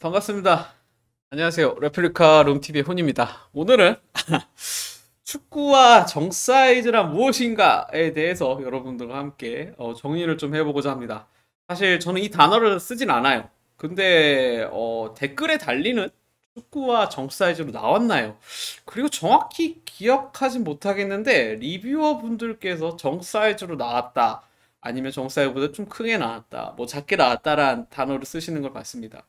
반갑습니다. 안녕하세요. 레플리카 룸TV의 혼입니다. 오늘은 축구와 정사이즈란 무엇인가에 대해서 여러분들과 함께 어, 정리를 좀 해보고자 합니다. 사실 저는 이 단어를 쓰진 않아요. 근데 어, 댓글에 달리는 축구와 정사이즈로 나왔나요? 그리고 정확히 기억하진 못하겠는데 리뷰어 분들께서 정사이즈로 나왔다. 아니면 정사이보다 즈좀 크게 나왔다, 뭐 작게 나왔다라는 단어를 쓰시는 걸 봤습니다.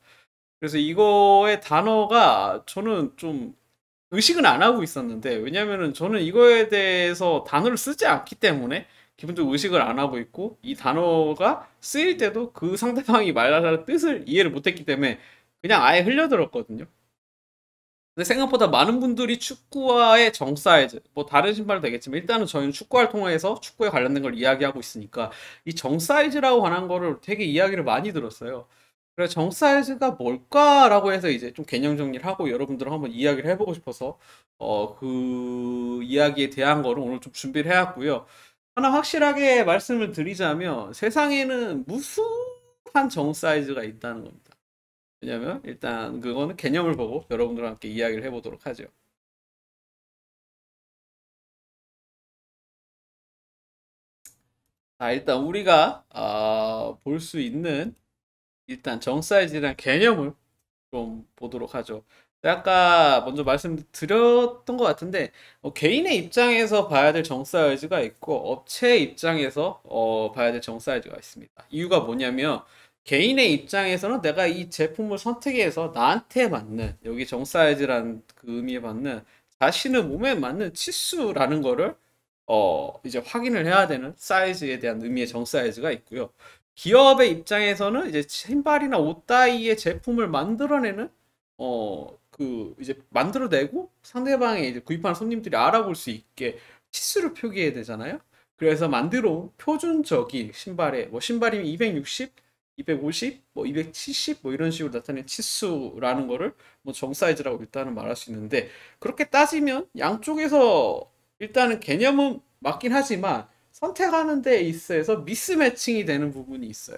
그래서 이거의 단어가 저는 좀 의식은 안 하고 있었는데 왜냐면은 저는 이거에 대해서 단어를 쓰지 않기 때문에 기본적으로 의식을 안 하고 있고 이 단어가 쓰일 때도 그 상대방이 말하는 뜻을 이해를 못했기 때문에 그냥 아예 흘려들었거든요. 근데 생각보다 많은 분들이 축구와의 정사이즈, 뭐 다른 신발도 되겠지만 일단은 저희는 축구를 통해서 축구에 관련된 걸 이야기하고 있으니까 이 정사이즈라고 관한 거를 되게 이야기를 많이 들었어요. 그래서 정사이즈가 뭘까라고 해서 이제 좀 개념 정리를 하고 여러분들 하고 한번 이야기를 해보고 싶어서 어그 이야기에 대한 거를 오늘 좀 준비를 해왔고요. 하나 확실하게 말씀을 드리자면 세상에는 무수한 정 사이즈가 있다는 겁니다. 왜냐면 일단 그거는 개념을 보고 여러분들과 함께 이야기를 해보도록 하죠. 자, 일단 우리가 아, 볼수 있는 일단 정 사이즈란 개념을 좀 보도록 하죠. 아까 먼저 말씀드렸던 것 같은데 어, 개인의 입장에서 봐야 될 정 사이즈가 있고 업체 의 입장에서 어, 봐야 될 정 사이즈가 있습니다. 이유가 뭐냐면 개인의 입장에서는 내가 이 제품을 선택해서 나한테 맞는 여기 정사이즈란그 의미에 맞는 자신의 몸에 맞는 치수라는 거를 어, 이제 확인을 해야 되는 사이즈에 대한 의미의 정 사이즈가 있고요. 기업의 입장에서는 이제 신발이나 옷 따위의 제품을 만들어내는 어 그 이제 만들어내고 상대방의 이제 구입하는 손님들이 알아볼 수 있게 치수를 표기해야 되잖아요. 그래서 만들어 표준적인 신발에 뭐 신발이면 260, 250, 뭐 270, 뭐 이런 식으로 나타낸 치수라는 거를 뭐 정 사이즈라고 일단은 말할 수 있는데 그렇게 따지면 양쪽에서 일단은 개념은 맞긴 하지만 선택하는 데 있어서 미스매칭이 되는 부분이 있어요.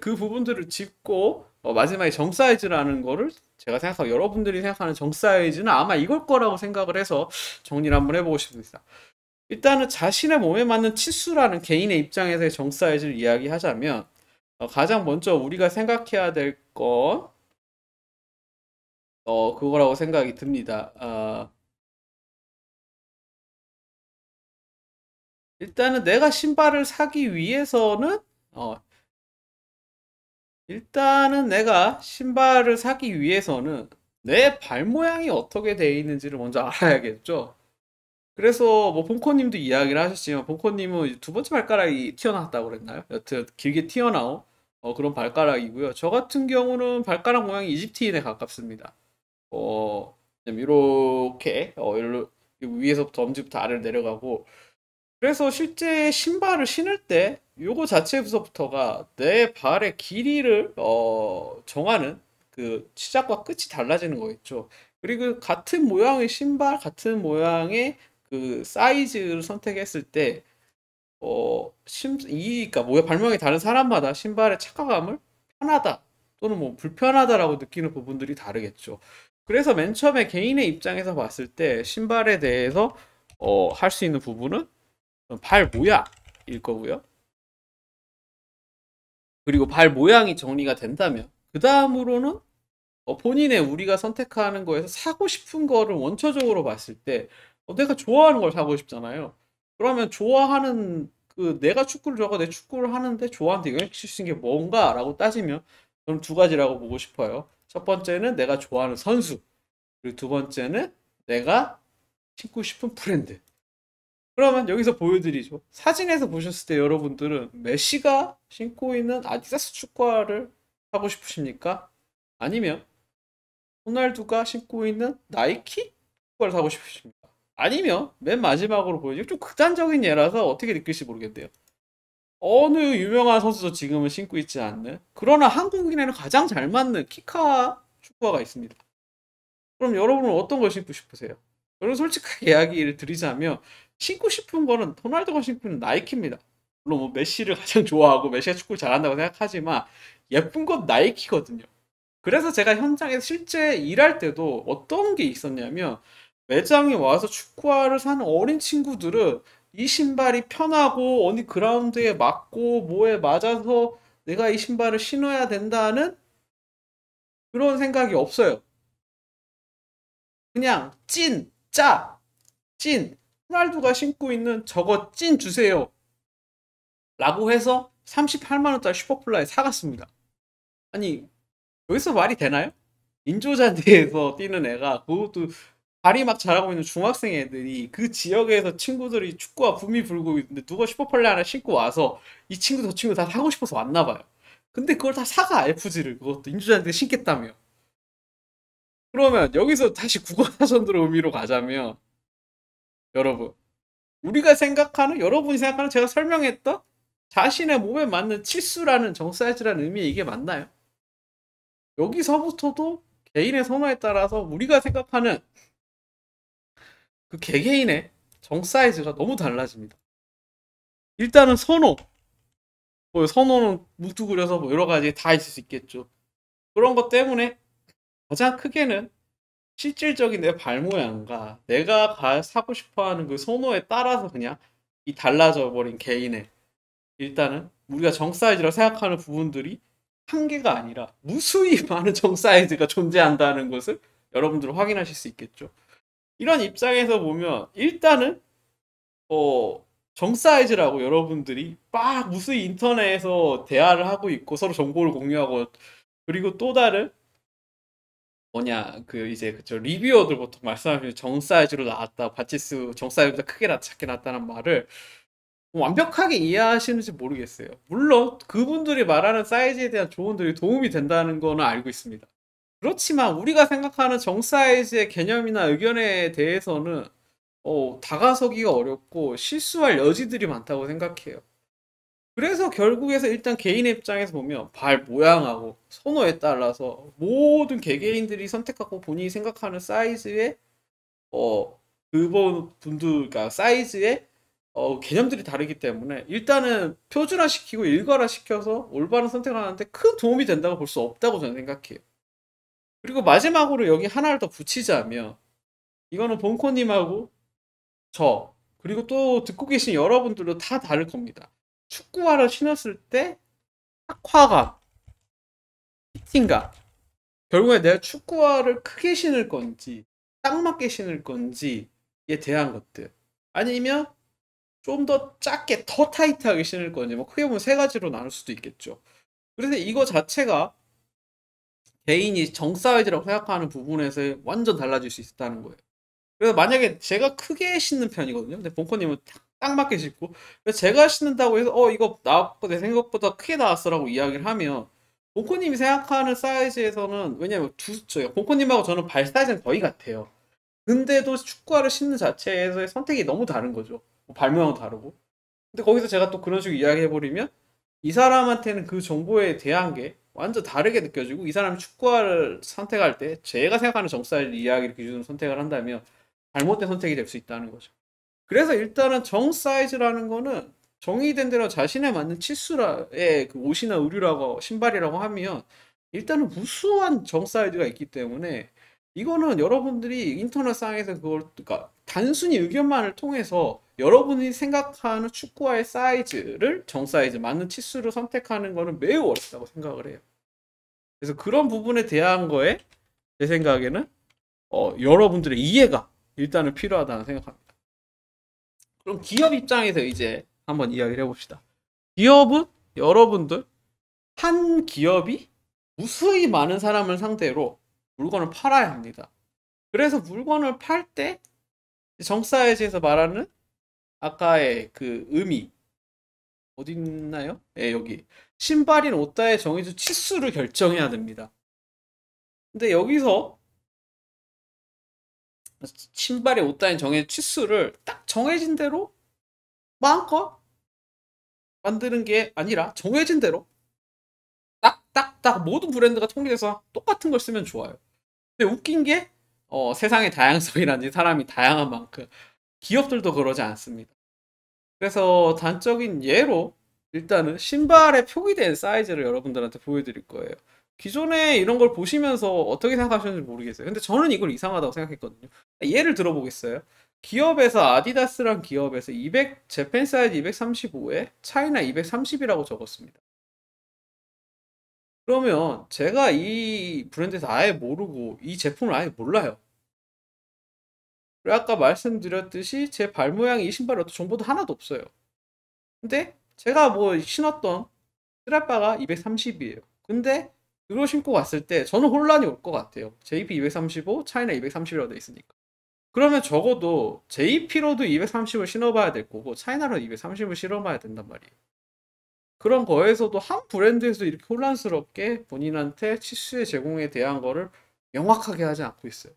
그 부분들을 짚고 어, 마지막에 정 사이즈라는 거를 제가 생각하고 여러분들이 생각하는 정 사이즈는 아마 이걸 거라고 생각을 해서 정리를 한번 해보고 싶습니다. 일단은 자신의 몸에 맞는 치수라는 개인의 입장에서의 정 사이즈를 이야기하자면 어, 가장 먼저 우리가 생각해야 될건 어, 그거라고 생각이 듭니다. 아, 일단은 내가 신발을 사기 위해서는 어, 일단은 내가 신발을 사기 위해서는 내 발 모양이 어떻게 되어 있는지를 먼저 알아야겠죠. 그래서 뭐 본코님도 이야기를 하셨지만 본코님은 두 번째 발가락이 튀어나왔다고 그랬나요? 여튼 길게 튀어나온 어, 그런 발가락이고요. 저 같은 경우는 발가락 모양이 이집트인에 가깝습니다. 어, 이렇게 어, 위에서부터 엄지부터 아래로 내려가고 그래서 실제 신발을 신을 때 요거 자체에서부터가 내 발의 길이를 어, 정하는 그 시작과 끝이 달라지는 거겠죠. 그리고 같은 모양의 신발, 같은 모양의 그 사이즈를 선택했을 때 어, 심, 이, 그니까, 뭐야, 발명이 다른 사람마다 신발의 착각감을 편하다 또는 뭐 불편하다라고 느끼는 부분들이 다르겠죠. 그래서 맨 처음에 개인의 입장에서 봤을 때 신발에 대해서 어, 할 수 있는 부분은 발 모양 일 거고요. 그리고 발 모양이 정리가 된다면 그 다음으로는 어, 본인의 우리가 선택하는 거에서 사고 싶은 거를 원초적으로 봤을 때 어, 내가 좋아하는 걸 사고 싶잖아요. 그러면 좋아하는 그 내가 축구를 좋아하고 내 축구를 하는데 좋아한테 영향시킬 수 있는 게 뭔가라고 따지면 저는 두 가지라고 보고 싶어요. 첫 번째는 내가 좋아하는 선수 그리고 두 번째는 내가 신고 싶은 브랜드 그러면 여기서 보여드리죠. 사진에서 보셨을 때 여러분들은 메시가 신고 있는 아디다스 축구화를 하고 싶으십니까? 아니면 호날두가 신고 있는 나이키 축구화를 사고 싶으십니까? 아니면 맨 마지막으로 보여드리고 좀 극단적인 예라서 어떻게 느낄지 모르겠대요. 어느 유명한 선수도 지금은 신고 있지 않는 그러나 한국인에는 가장 잘 맞는 키카 축구화가 있습니다. 그럼 여러분은 어떤 걸 신고 싶으세요? 저는 솔직하게 이야기를 드리자면 신고 싶은 거는 도날드가 신고 있는 나이키입니다. 물론 뭐 메시를 가장 좋아하고 메시가 축구를 잘한다고 생각하지만 예쁜 건 나이키거든요. 그래서 제가 현장에서 실제 일할 때도 어떤 게 있었냐면 매장에 와서 축구화를 사는 어린 친구들은 이 신발이 편하고 어느 그라운드에 맞고 뭐에 맞아서 내가 이 신발을 신어야 된다는 그런 생각이 없어요. 그냥 찐, 짜, 찐, 호날두가 신고 있는 저거 찐 주세요. 라고 해서 38만원짜리 슈퍼플라이 사갔습니다. 아니, 여기서 말이 되나요? 인조잔디에서 뛰는 애가 그것도 발이 막 자라고 있는 중학생 애들이 그 지역에서 친구들이 축구와 붐이 불고 있는데 누가 슈퍼플라이 하나 신고 와서 이 친구 저 친구 다 사고 싶어서 왔나 봐요. 근데 그걸 다 사가 FG를 그것도 인조잔디 신겠다며. 그러면 여기서 다시 국어사전들의 의미로 가자면 여러분. 우리가 생각하는, 여러분이 생각하는 제가 설명했던 자신의 몸에 맞는 치수라는 정사이즈라는 의미 이게 맞나요? 여기서부터도 개인의 선호에 따라서 우리가 생각하는 그 개개인의 정 사이즈가 너무 달라집니다. 일단은 선호. 뭐 선호는 무뚝그려서뭐 여러 가지 다 있을 수 있겠죠. 그런 것 때문에 가장 크게는 실질적인 내 발 모양과 내가 사고 싶어 하는 그 선호에 따라서 그냥 이 달라져 버린 개인의 일단은 우리가 정 사이즈라고 생각하는 부분들이 한계가 아니라 무수히 많은 정 사이즈가 존재한다는 것을 여러분들 확인하실 수 있겠죠. 이런 입장에서 보면 일단은 어, 정 사이즈라고 여러분들이 막 무수히 인터넷에서 대화를 하고 있고 서로 정보를 공유하고 그리고 또 다른 뭐냐 그 이제 그저 리뷰어들 보통 말씀하시는 정 사이즈로 나왔다 바치스 정 사이즈보다 크게 나, 작게 나왔다는 말을 완벽하게 이해하시는지 모르겠어요. 물론 그분들이 말하는 사이즈에 대한 조언들이 도움이 된다는 거는 알고 있습니다. 그렇지만 우리가 생각하는 정 사이즈의 개념이나 의견에 대해서는 어, 다가서기가 어렵고 실수할 여지들이 많다고 생각해요. 그래서 결국에서 일단 개인의 입장에서 보면 발 모양하고 선호에 따라서 모든 개개인들이 선택하고 본인이 생각하는 사이즈의 어 그분 분들 그러니까 사이즈의 어 개념들이 다르기 때문에 일단은 표준화시키고 일괄화시켜서 올바른 선택을 하는데 큰 도움이 된다고 볼 수 없다고 저는 생각해요. 그리고 마지막으로 여기 하나를 더 붙이자면 이거는 본코님하고 저 그리고 또 듣고 계신 여러분들도 다 다를 겁니다. 축구화를 신었을 때 학화가 피팅가 결국에 내가 축구화를 크게 신을 건지 딱 맞게 신을 건지에 대한 것들 아니면 좀 더 작게 더 타이트하게 신을 건지 뭐 크게 보면 세 가지로 나눌 수도 있겠죠 그래서 이거 자체가 개인이 정사이즈라고 생각하는 부분에서 완전 달라질 수 있다는 거예요 그래서 만약에 제가 크게 신는 편이거든요 근데 본코님은 딱 맞게 짚고 제가 신는다고 해서 어 이거 나왔고 내 생각보다 크게 나왔어라고 이야기를 하면 공코님이 생각하는 사이즈에서는 왜냐면 두수죠 공코님하고 저는 발 사이즈는 거의 같아요. 근데도 축구화를 신는 자체에서의 선택이 너무 다른 거죠. 뭐 발 모양도 다르고. 근데 거기서 제가 또 그런 식으로 이야기해버리면 이 사람한테는 그 정보에 대한 게 완전 다르게 느껴지고 이 사람이 축구화를 선택할 때 제가 생각하는 정사일 이야기를 기준으로 선택을 한다면 잘못된 선택이 될 수 있다는 거죠. 그래서 일단은 정 사이즈라는 거는 정의된 대로 자신에 맞는 치수라의 그 옷이나 의류라고 신발이라고 하면 일단은 무수한 정 사이즈가 있기 때문에 이거는 여러분들이 인터넷상에서 그걸 그러니까 단순히 의견만을 통해서 여러분이 생각하는 축구화의 사이즈를 정 사이즈 맞는 치수를 선택하는 것은 매우 어렵다고 생각을 해요. 그래서 그런 부분에 대한 거에 제 생각에는 어, 여러분들의 이해가 일단은 필요하다는 생각합니다. 그럼 기업 입장에서 이제 한번 이야기를 해봅시다. 기업은 여러분들 한 기업이 무수히 많은 사람을 상대로 물건을 팔아야 합니다. 그래서 물건을 팔 때 정사회지에서 말하는 아까의 그 의미 어디 있나요? 예, 여기 신발인 옷다의 정해진 치수를 결정해야 됩니다. 근데 여기서 신발에 옷다인 정해 치수를 딱 정해진 대로 마음껏 만드는 게 아니라 정해진 대로 딱 딱딱 딱, 딱 모든 브랜드가 통일해서 똑같은 걸 쓰면 좋아요. 근데 웃긴 게 어, 세상의 다양성이라든지 사람이 다양한 만큼 기업들도 그러지 않습니다. 그래서 단적인 예로 일단은 신발에 표기된 사이즈를 여러분들한테 보여드릴 거예요. 기존에 이런 걸 보시면서 어떻게 생각하셨는지 모르겠어요. 근데 저는 이걸 이상하다고 생각했거든요. 예를 들어보겠어요. 기업에서 아디다스란 기업에서 200 재팬 사이즈 235에 차이나 230이라고 적었습니다. 그러면 제가 이 브랜드에서 아예 모르고 이 제품을 아예 몰라요. 그리고 아까 말씀드렸듯이 제 발 모양 이이 신발에 어떤 정보도 하나도 없어요. 근데 제가 뭐 신었던 트라바가 230이에요. 근데 그거 신고 갔을 때 저는 혼란이 올 것 같아요. JP 235, 차이나 230이라고 돼 있으니까. 그러면 적어도 JP로도 230을 신어봐야 될 거고 차이나로 230을 신어봐야 된단 말이에요. 그런 거에서도 한 브랜드에서 이렇게 혼란스럽게 본인한테 치수의 제공에 대한 거를 명확하게 하지 않고 있어요.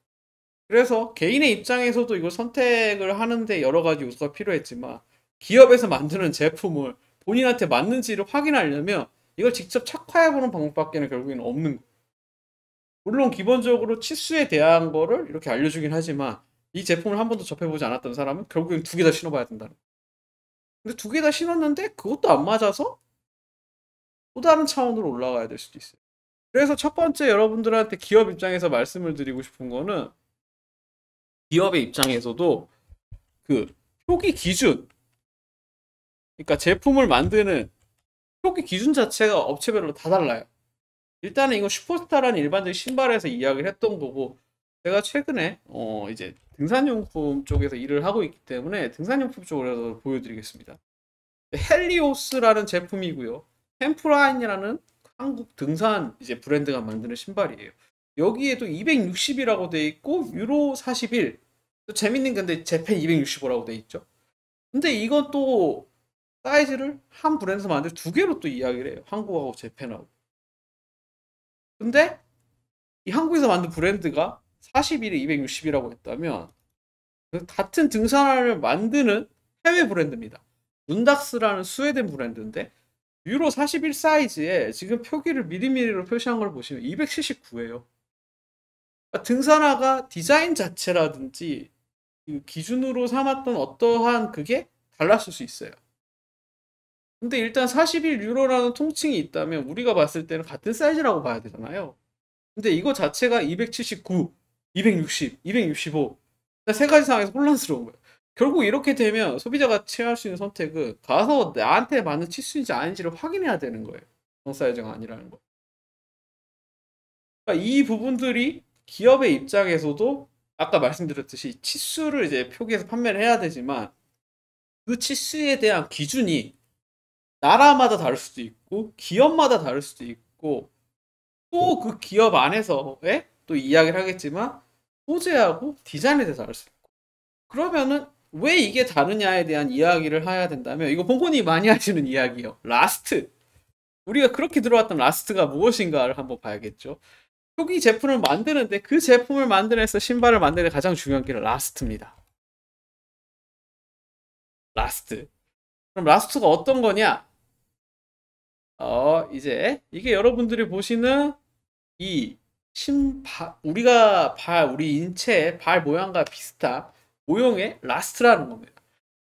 그래서 개인의 입장에서도 이걸 선택을 하는데 여러 가지 요소가 필요했지만 기업에서 만드는 제품을 본인한테 맞는지를 확인하려면 이걸 직접 착화해보는 방법밖에는 결국에는 없는 거예요. 물론 기본적으로 치수에 대한 거를 이렇게 알려주긴 하지만 이 제품을 한 번도 접해보지 않았던 사람은 결국엔 두개 다 신어봐야 된다는 거예요. 근데 두 개 다 신었는데 그것도 안 맞아서 또 다른 차원으로 올라가야 될 수도 있어요. 그래서 첫 번째 여러분들한테 기업 입장에서 말씀을 드리고 싶은 거는 기업의 입장에서도 그 표기 기준 그러니까 제품을 만드는 표기 기준 자체가 업체별로 다 달라요. 일단은 이거 슈퍼스타라는 일반적인 신발에서 이야기를 했던 거고 제가 최근에 어 이제 등산용품 쪽에서 일을 하고 있기 때문에 등산용품 쪽으로 보여드리겠습니다. 헬리오스라는 제품이고요. 햄프라인이라는 한국 등산 이제 브랜드가 만드는 신발이에요. 여기에 도 260이라고 돼 있고 유로 41. 또 재밌는 건데 재팬 265라고 돼 있죠. 근데 이건 또 사이즈를 한 브랜드만 만들 두 개로 또 이야기를 해요. 한국하고 재팬하고. 근데 이 한국에서 만든 브랜드가 41에 260이라고 했다면 그 같은 등산화를 만드는 해외 브랜드입니다. 눈닥스라는 스웨덴 브랜드인데 유로 41 사이즈에 지금 표기를 미리미리로 표시한 걸 보시면 279예요. 그러니까 등산화가 디자인 자체라든지 그 기준으로 삼았던 어떠한 그게 달랐을 수 있어요. 근데 일단 41 유로라는 통칭이 있다면 우리가 봤을 때는 같은 사이즈라고 봐야 되잖아요. 근데 이거 자체가 279, 260, 265. 세 가지 상황에서 혼란스러운 거예요. 결국 이렇게 되면 소비자가 취할 수 있는 선택은 가서 나한테 맞는 치수인지 아닌지를 확인해야 되는 거예요. 정사이즈가 아니라는 거. 그러니까 이 부분들이 기업의 입장에서도 아까 말씀드렸듯이 치수를 이제 표기해서 판매를 해야 되지만 그 치수에 대한 기준이 나라마다 다를 수도 있고 기업마다 다를 수도 있고 또그 네. 기업 안에서의 예? 또 이야기를 하겠지만 소재하고 디자인에 대해서 다를 수 있고 그러면은 왜 이게 다르냐에 대한 이야기를 해야 된다면 이거 봉곤이 많이 하시는 이야기예요. 라스트 우리가 그렇게 들어왔던 라스트가 무엇인가를 한번 봐야겠죠. 초기 제품을 만드는데 그 제품을 만들어서 신발을 만드는 가장 중요한 게 라스트입니다. 라스트. 그럼 라스트가 어떤 거냐? 어, 이제 이게 여러분들이 보시는 이 신발 우리가 발 우리 인체발 모양과 비슷한 모형의 라스트라는 겁니다.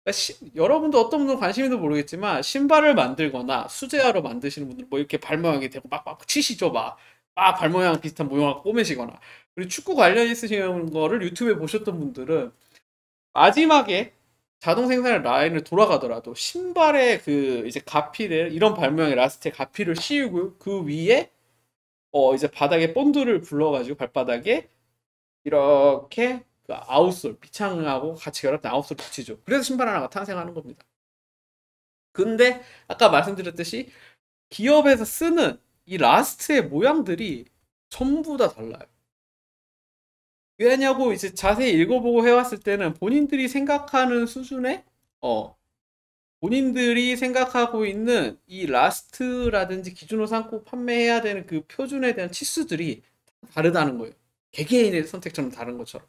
그러니까 시, 여러분도 어떤 분들 관심인지 모르겠지만 신발을 만들거나 수제화로 만드시는 분들 뭐 이렇게 발 모양이 되고 막막 치시죠 막. 막발 아, 모양 비슷한 모형을 꼬매시거나 그리고 축구 관련 있으신 거를 유튜브에 보셨던 분들은 마지막에 자동 생산 라인을 돌아가더라도 신발에 그 이제 가피를 이런 발명의 라스트에 가피를 씌우고 그 위에 어 이제 바닥에 본드를 불러가지고 발바닥에 이렇게 그 아웃솔 비창하고 같이 결합된 아웃솔 붙이죠. 그래서 신발 하나가 탄생하는 겁니다. 근데 아까 말씀드렸듯이 기업에서 쓰는 이 라스트의 모양들이 전부 다 달라요. 왜냐고 이제 자세히 읽어보고 해왔을 때는 본인들이 생각하는 수준의 어 본인들이 생각하고 있는 이 라스트라든지 기준으로 삼고 판매해야 되는 그 표준에 대한 치수들이 다르다는 거예요. 개개인의 선택처럼 다른 것처럼.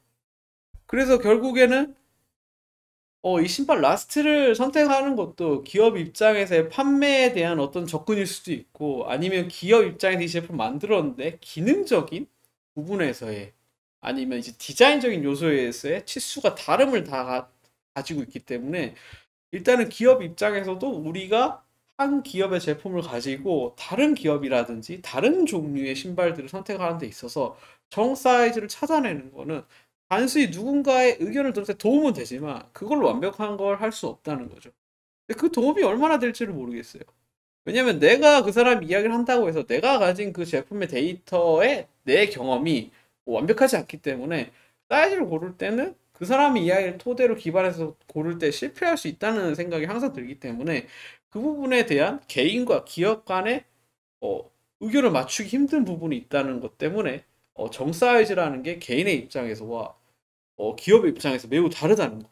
그래서 결국에는 어, 이 신발 라스트를 선택하는 것도 기업 입장에서의 판매에 대한 어떤 접근일 수도 있고 아니면 기업 입장에서 이 제품 만들었는데 기능적인 부분에서의 아니면 이제 디자인적인 요소에서의 의해 치수가 다름을 다 가지고 있기 때문에 일단은 기업 입장에서도 우리가 한 기업의 제품을 가지고 다른 기업이라든지 다른 종류의 신발들을 선택하는 데 있어서 정 사이즈를 찾아내는 거는 단순히 누군가의 의견을 들을 때 도움은 되지만 그걸 완벽한 걸 할 수 없다는 거죠. 그 도움이 얼마나 될지를 모르겠어요. 왜냐면 내가 그 사람 이야기를 한다고 해서 내가 가진 그 제품의 데이터에 내 경험이 뭐 완벽하지 않기 때문에 사이즈를 고를 때는 그 사람의 이야기를 토대로 기반해서 고를 때 실패할 수 있다는 생각이 항상 들기 때문에 그 부분에 대한 개인과 기업 간의 어, 의견을 맞추기 힘든 부분이 있다는 것 때문에 어, 정사이즈라는 게 개인의 입장에서와 어, 기업의 입장에서 매우 다르다는 거.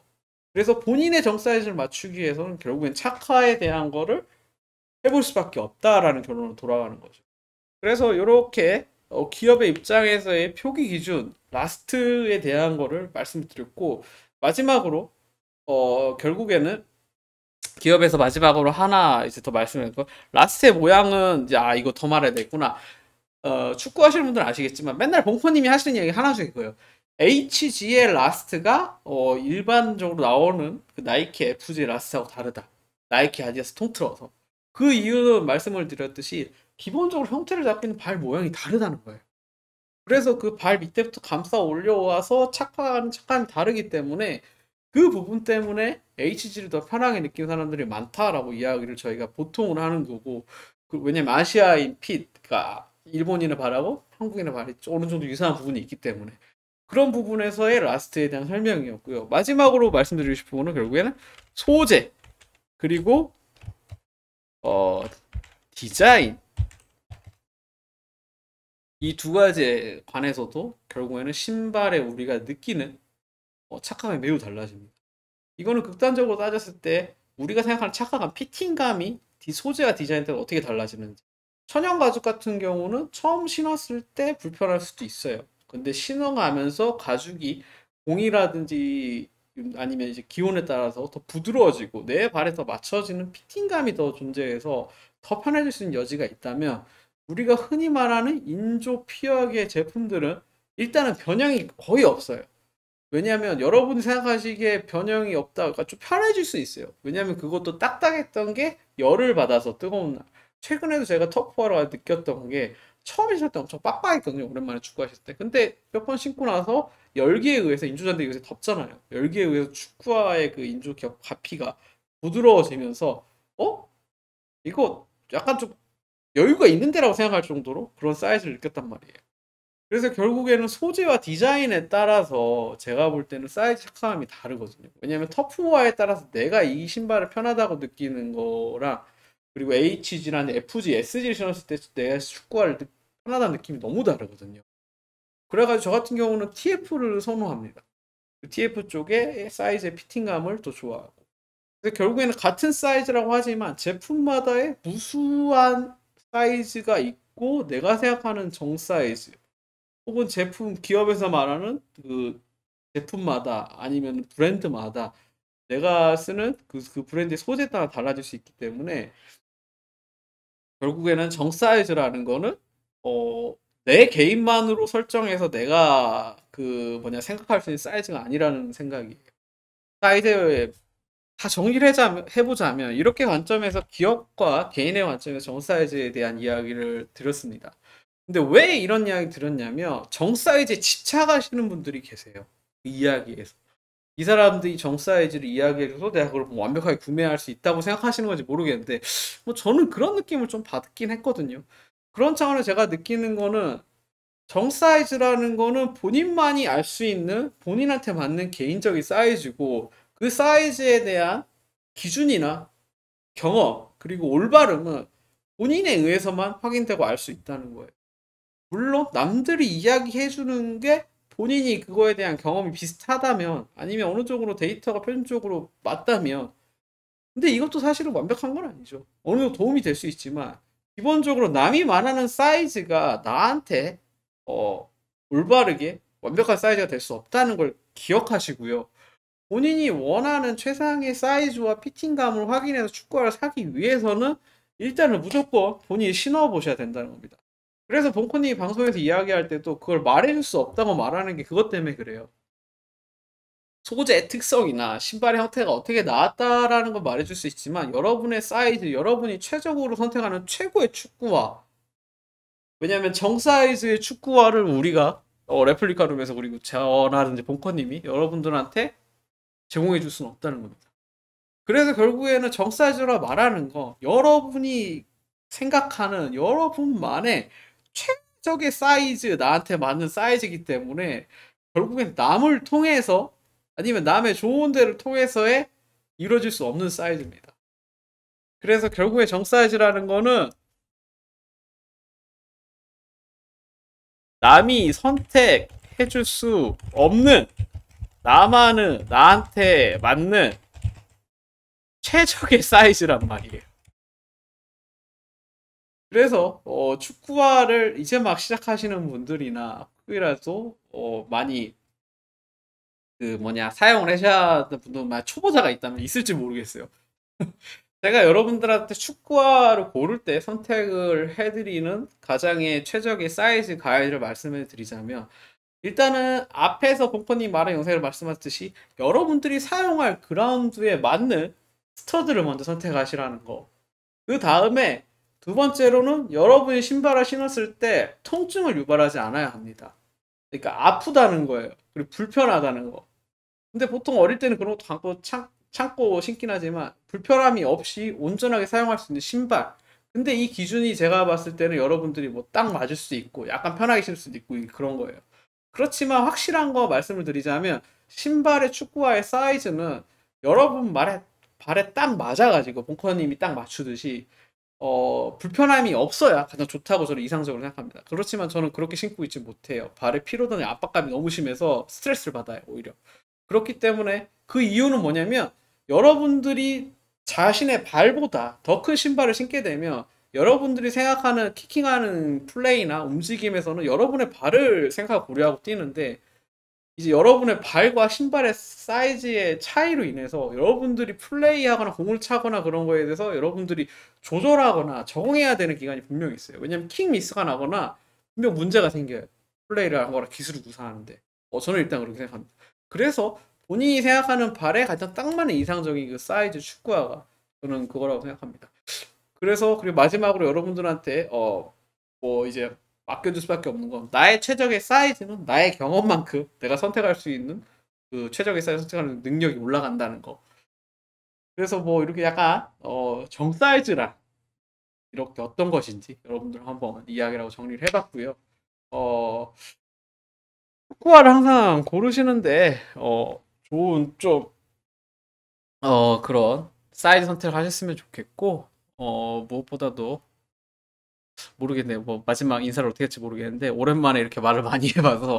그래서 본인의 정사이즈를 맞추기 위해서는 결국엔 착화에 대한 거를 해볼 수밖에 없다라는 결론으로 돌아가는 거죠. 그래서 이렇게 어, 기업의 입장에서의 표기 기준 라스트에 대한 거를 말씀드렸고 마지막으로 어, 결국에는 기업에서 마지막으로 하나 이제 더 말씀드렸고 라스트의 모양은 이제 아 이거 더 말해야 되겠구나 어, 축구 하시는 분들은 아시겠지만 맨날 봉포님이 하시는 얘기 하나씩 있고요 HG의 라스트가 어, 일반적으로 나오는 그 나이키 FG 라스트하고 다르다 나이키 아디다스 통틀어서 그 이유는 말씀을 드렸듯이 기본적으로 형태를 잡기는 발 모양이 다르다는 거예요. 그래서 그 발 밑에부터 감싸 올려와서 착화하는 착함 다르기 때문에 그 부분 때문에 HG를 더 편하게 느낀 사람들이 많다라고 이야기를 저희가 보통은 하는 거고 그 왜냐면 아시아인 핏가 그러니까 일본인의 발하고 한국인의 발이 어느 정도 유사한 부분이 있기 때문에 그런 부분에서의 라스트에 대한 설명이었고요. 마지막으로 말씀드리고 싶은 거는 결국에는 소재 그리고 어 디자인 이두 가지에 관해서도 결국에는 신발에 우리가 느끼는 어, 착감이 매우 달라집니다. 이거는 극단적으로 따졌을 때 우리가 생각하는 착각한 피팅감이 소재와 디자인 때문에 어떻게 달라지는지 천연 가죽 같은 경우는 처음 신었을 때 불편할 수도 있어요. 근데 신어가면서 가죽이 공이라든지 아니면 이제 기온에 따라서 더 부드러워지고 내 발에 더 맞춰지는 피팅감이 더 존재해서 더 편해질 수 있는 여지가 있다면 우리가 흔히 말하는 인조 피하의 제품들은 일단은 변형이 거의 없어요. 왜냐하면 여러분이 생각하시기에 변형이 없다가 그러니까 좀 편해질 수 있어요. 왜냐하면 그것도 딱딱했던 게 열을 받아서 뜨거운 날. 최근에도 제가 터포하러 느꼈던 게 처음 신을 때 엄청 빡빡했거든요. 오랜만에 축구하실 때. 근데 몇 번 신고 나서 열기에 의해서 인조잔디 요새 덥잖아요. 열기에 의해서 축구화의 그 인조 겹 가피가 부드러워지면서 어? 이거 약간 좀 여유가 있는데라고 생각할 정도로 그런 사이즈를 느꼈단 말이에요. 그래서 결국에는 소재와 디자인에 따라서 제가 볼 때는 사이즈 착상함이 다르거든요. 왜냐하면 터프와에 따라서 내가 이 신발을 편하다고 느끼는 거랑 그리고 HG나 FG, SG를 신었을 때 내가 축구화를 편하다는 느낌이 너무 다르거든요. 그래가지고 저 같은 경우는 TF를 선호합니다. 그 TF 쪽에 사이즈의 피팅감을 더 좋아하고. 근데 결국에는 같은 사이즈라고 하지만 제품마다의 무수한 사이즈가 있고 내가 생각하는 정 사이즈 혹은 제품 기업에서 말하는 그 제품마다 아니면 브랜드마다 내가 쓰는 그, 그 브랜드의 소재에 따라 달라질 수 있기 때문에 결국에는 정 사이즈라는 거는 어, 내 개인만으로 설정해서 내가 그 뭐냐 생각할 수 있는 사이즈가 아니라는 생각이에요. 사이즈의 다 정리를 해보자면 이렇게 관점에서 기업과 개인의 관점에서 정사이즈에 대한 이야기를 드렸습니다. 근데 왜 이런 이야기 들었냐면 정사이즈에 집착하시는 분들이 계세요. 이 이야기에서. 이 사람들이 정사이즈를 이야기해줘서 내가 그걸 뭐 완벽하게 구매할 수 있다고 생각하시는 건지 모르겠는데 뭐 저는 그런 느낌을 좀 받긴 했거든요. 그런 차원에서 제가 느끼는 거는 정 사이즈라는 거는 본인만이 알 수 있는 본인한테 맞는 개인적인 사이즈고 그 사이즈에 대한 기준이나 경험 그리고 올바름은 본인에 의해서만 확인되고 알 수 있다는 거예요. 물론 남들이 이야기해 주는 게 본인이 그거에 대한 경험이 비슷하다면 아니면 어느 쪽으로 데이터가 표준적으로 맞다면 근데 이것도 사실은 완벽한 건 아니죠. 어느 정도 도움이 될 수 있지만 기본적으로 남이 말하는 사이즈가 나한테 어 올바르게 완벽한 사이즈가 될 수 없다는 걸 기억하시고요. 본인이 원하는 최상의 사이즈와 피팅감을 확인해서 축구화를 사기 위해서는 일단은 무조건 본인이 신어보셔야 된다는 겁니다. 그래서 본코님이 방송에서 이야기할 때도 그걸 말해줄 수 없다고 말하는 게 그것 때문에 그래요. 소재의 특성이나 신발의 형태가 어떻게 나왔다라는 걸 말해줄 수 있지만 여러분의 사이즈, 여러분이 최적으로 선택하는 최고의 축구화 왜냐하면 정 사이즈의 축구화를 우리가 어, 레플리카 룸에서 그리고 저라든지 본커님이 여러분들한테 제공해 줄 수는 없다는 겁니다. 그래서 결국에는 정사이즈라 말하는 거 여러분이 생각하는 여러분만의 최적의 사이즈 나한테 맞는 사이즈이기 때문에 결국엔 남을 통해서 아니면 남의 좋은 데를 통해서의 이루어질 수 없는 사이즈입니다. 그래서 결국에 정사이즈라는 거는 남이 선택해줄 수 없는 나만은 나한테 맞는 최적의 사이즈란 말이에요. 그래서 어, 축구화를 이제 막 시작하시는 분들이나 혹이라도 어, 많이 그 뭐냐 사용을 하셔야 하는 분들 만 초보자가 있다면 있을지 모르겠어요. 제가 여러분들한테 축구화를 고를 때 선택을 해드리는 가장의 최적의 사이즈 가이드를 말씀해 드리자면 일단은 앞에서 공포님 말한 영상을 말씀하셨듯이 여러분들이 사용할 그라운드에 맞는 스터드를 먼저 선택하시라는 거. 그 다음에 두 번째로는 여러분이 신발을 신었을 때 통증을 유발하지 않아야 합니다. 그러니까 아프다는 거예요. 그리고 불편하다는 거. 근데 보통 어릴 때는 그런 것도 참고, 참, 참고 신긴 하지만 불편함이 없이 온전하게 사용할 수 있는 신발. 근데 이 기준이 제가 봤을 때는 여러분들이 뭐 딱 맞을 수 있고 약간 편하게 신을 수도 있고 그런 거예요. 그렇지만 확실한 거 말씀을 드리자면 신발의 축구화의 사이즈는 여러분 말에 발에 딱 맞아가지고 봉커님이 딱 맞추듯이 어, 불편함이 없어야 가장 좋다고 저는 이상적으로 생각합니다. 그렇지만 저는 그렇게 신고 있지 못해요. 발에 피로도나 압박감이 너무 심해서 스트레스를 받아요, 오히려. 그렇기 때문에 그 이유는 뭐냐면 여러분들이 자신의 발보다 더 큰 신발을 신게 되면 여러분들이 생각하는 키킹하는 플레이나 움직임에서는 여러분의 발을 생각 고려하고 뛰는데 이제 여러분의 발과 신발의 사이즈의 차이로 인해서 여러분들이 플레이하거나 공을 차거나 그런 거에 대해서 여러분들이 조절하거나 적응해야 되는 기간이 분명히 있어요. 왜냐면 하킹 미스가 나거나 분명 문제가 생겨요. 플레이를 하는 거나 기술을 구사하는데. 어, 저는 일단 그렇게 생각합니다. 그래서 본인이 생각하는 발에 가장 딱 맞는 이상적인 그 사이즈 축구화가 저는 그거라고 생각합니다. 그래서 그리고 마지막으로 여러분들한테 어뭐 이제 맡겨줄 수밖에 없는 건 나의 최적의 사이즈는 나의 경험만큼 내가 선택할 수 있는 그 최적의 사이즈 선택하는 능력이 올라간다는 거. 그래서 뭐 이렇게 약간 어정 사이즈라 이렇게 어떤 것인지 여러분들 한번 이야기라고 정리를 해봤고요. 어코구화를 항상 고르시는데 어 좋은 좀어 그런 사이즈 선택을 하셨으면 좋겠고 어, 무엇보다도 모르겠네요. 뭐 마지막 인사를 어떻게 할지 모르겠는데 오랜만에 이렇게 말을 많이 해봐서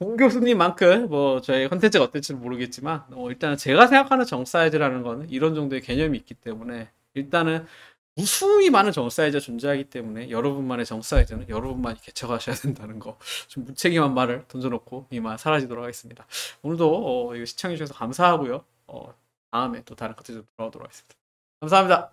홍 교수님만큼 뭐 저희 컨텐츠가 어떨지는 모르겠지만 어, 일단은 제가 생각하는 정사이즈라는 거는 이런 정도의 개념이 있기 때문에 일단은 무수히 많은 정사이즈가 존재하기 때문에 여러분만의 정사이즈는 여러분만이 개척하셔야 된다는 거 좀 무책임한 말을 던져놓고 이만 사라지도록 하겠습니다. 오늘도 어, 시청해주셔서 감사하고요. 어, 다음에 또 다른 컨텐츠로 돌아오도록 하겠습니다. 감사합니다.